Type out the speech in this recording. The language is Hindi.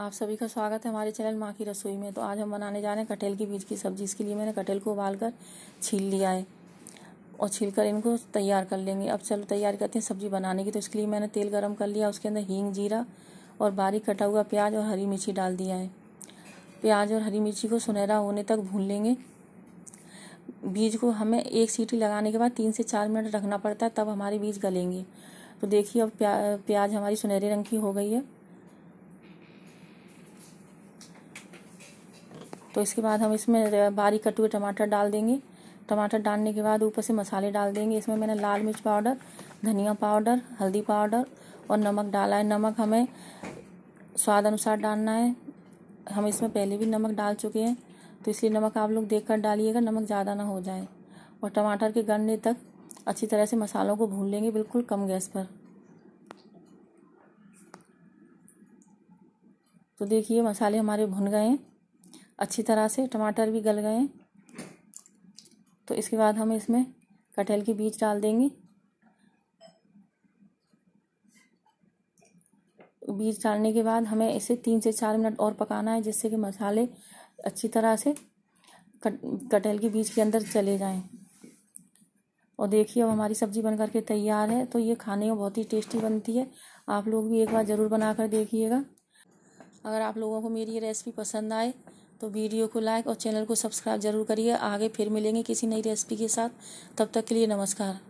आप सभी का स्वागत है हमारे चैनल माँ की रसोई में तो आज हम बनाने जा रहे हैं कटहल की बीज की सब्जी इसके लिए मैंने कटहल को उबाल कर छील लिया है और छील कर इनको तैयार कर लेंगे अब चलो तैयार करते हैं सब्जी बनाने की तो इसके लिए मैंने तेल गर्म कर लिया उसके अंदर हींग जीरा और बारीक कटा हुआ प्याज और हरी मिर्ची डाल दिया है प्याज और हरी मिर्ची को सुनहरा होने तक भून लेंगे बीज को हमें एक सीटी लगाने के बाद तीन से चार मिनट रखना पड़ता है तब हमारे बीज गलेंगे तो देखिए अब प्या, प्याज हमारी सुनहरे रंग की हो गई है तो इसके बाद हम इसमें बारीक कटे हुए टमाटर डाल देंगे टमाटर डालने के बाद ऊपर से मसाले डाल देंगे इसमें मैंने लाल मिर्च पाउडर धनिया पाउडर हल्दी पाउडर और नमक डाला है नमक हमें स्वाद अनुसार डालना है हम इसमें पहले भी नमक डाल चुके हैं तो इसलिए नमक आप लोग देख कर डालिएगा नमक ज़्यादा ना हो जाए और टमाटर के गलने तक अच्छी तरह से मसालों को भून लेंगे बिल्कुल कम गैस पर तो देखिए मसाले हमारे भुन गए हैं अच्छी तरह से टमाटर भी गल गए तो इसके बाद हम इसमें कटहल के बीज डाल देंगे बीज डालने के बाद हमें इसे तीन से चार मिनट और पकाना है जिससे कि मसाले अच्छी तरह से कटहल के बीज के अंदर चले जाएं और देखिए अब हमारी सब्ज़ी बनकर के तैयार है तो ये खाने में बहुत ही टेस्टी बनती है आप लोग भी एक बार ज़रूर बना कर देखिएगा अगर आप लोगों को मेरी ये रेसिपी पसंद आए तो वीडियो को लाइक और चैनल को सब्सक्राइब जरूर करिए आगे फिर मिलेंगे किसी नई रेसिपी के साथ तब तक के लिए नमस्कार